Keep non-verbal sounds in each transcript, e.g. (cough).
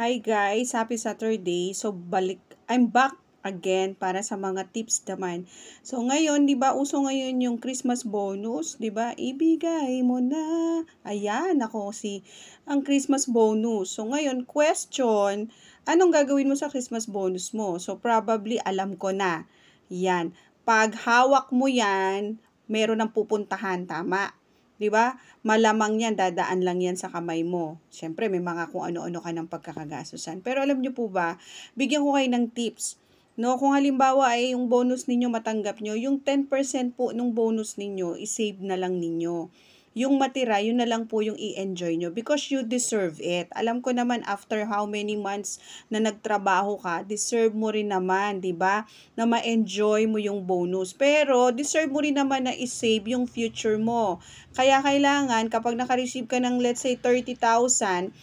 Hi guys, happy Saturday. So balik I'm back again para sa mga tips naman. So ngayon, 'di ba, uso ngayon yung Christmas bonus, 'di ba? Ibigay mo na. Ayan, ako si ang Christmas bonus. So ngayon, question, anong gagawin mo sa Christmas bonus mo? So probably alam ko na. Yan. Pag hawak mo 'yan, meron ng pupuntahan, tama? 'Di ba? Malamang 'yan dadaan lang 'yan sa kamay mo. Syempre may mga kung ano-ano ka ng pagkakagastusan. Pero alam niyo po ba, bigyan ko kayo ng tips. No, kung halimbawa ay eh, yung bonus ninyo matanggap nyo, yung 10% po nung bonus ninyo, isave na lang ninyo yung matira, yun na lang po yung i-enjoy nyo because you deserve it. Alam ko naman after how many months na nagtrabaho ka, deserve mo rin naman, di ba? Na ma-enjoy mo yung bonus. Pero, deserve mo rin naman na i-save yung future mo. Kaya kailangan, kapag nakareceive ka ng let's say 30,000, 3,000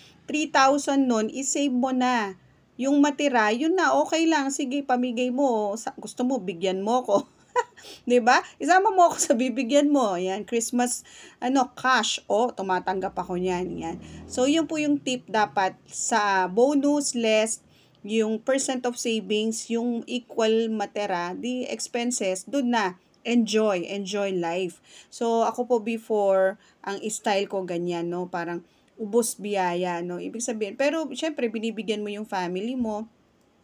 nun, i-save mo na. Yung matira, yun na, okay lang, sige, pamigay mo. Gusto mo, bigyan mo ko. (laughs) (laughs) 'Di ba? Isama mo ako sa bibigyan mo. Yan, Christmas ano, cash o oh, tumatanggap ako niyan, yan. So, yun po yung tip dapat sa bonus list yung percent of savings, yung equal matera, the expenses, doon na enjoy, enjoy life. So, ako po before, ang style ko ganyan, no? Parang ubos biyaya, no? Ibig sabihin, pero syempre, binibigyan mo yung family mo,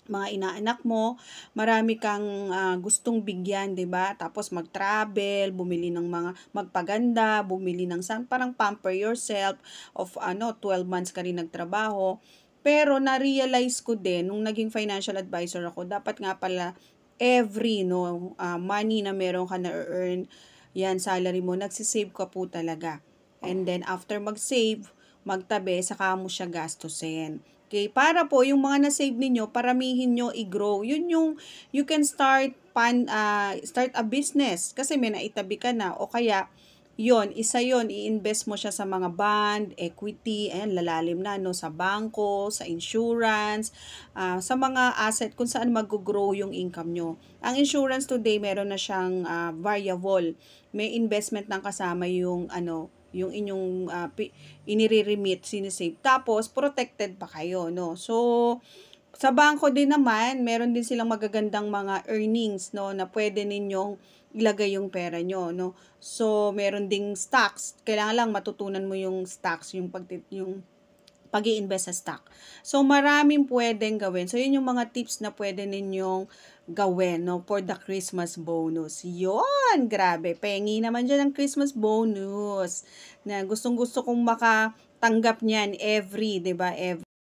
mga inaanak mo, marami kang uh, gustong bigyan, 'di ba? Tapos mag-travel, bumili ng mga magpaganda, bumili ng san parang pamper yourself of ano, 12 months ka rin nagtrabaho. Pero na-realize ko din nung naging financial advisor ako, dapat nga pala every no uh, money na meron ka na earn, yan salary mo, nagsisave ka po talaga. And then after mag-save, magtabi, saka mo siya gastusin. Okay? Para po yung mga na-save ninyo, paramihin nyo i-grow. Yun yung you can start pan uh, start a business kasi may naitabi ka na o kaya yon isa yon i-invest mo siya sa mga bond, equity, ayan, lalalim na no, sa bangko, sa insurance, uh, sa mga asset kung saan mag-grow yung income nyo. Ang insurance today, meron na siyang uh, variable. May investment ng kasama yung ano, yung inyong uh, inire-remit, sinisave. Tapos, protected pa kayo, no? So, sa bangko din naman, meron din silang magagandang mga earnings, no? Na pwede ninyong ilagay yung pera nyo, no? So, meron ding stocks. Kailangan lang matutunan mo yung stocks, yung, pag, yung pag invest sa stock. So, maraming pwedeng gawin. So, yun yung mga tips na pwede ninyong gawin no, for the Christmas bonus. Yun! Grabe! Pengi naman dyan ang Christmas bonus. Na gustong-gusto kong makatanggap niyan every, di ba Every.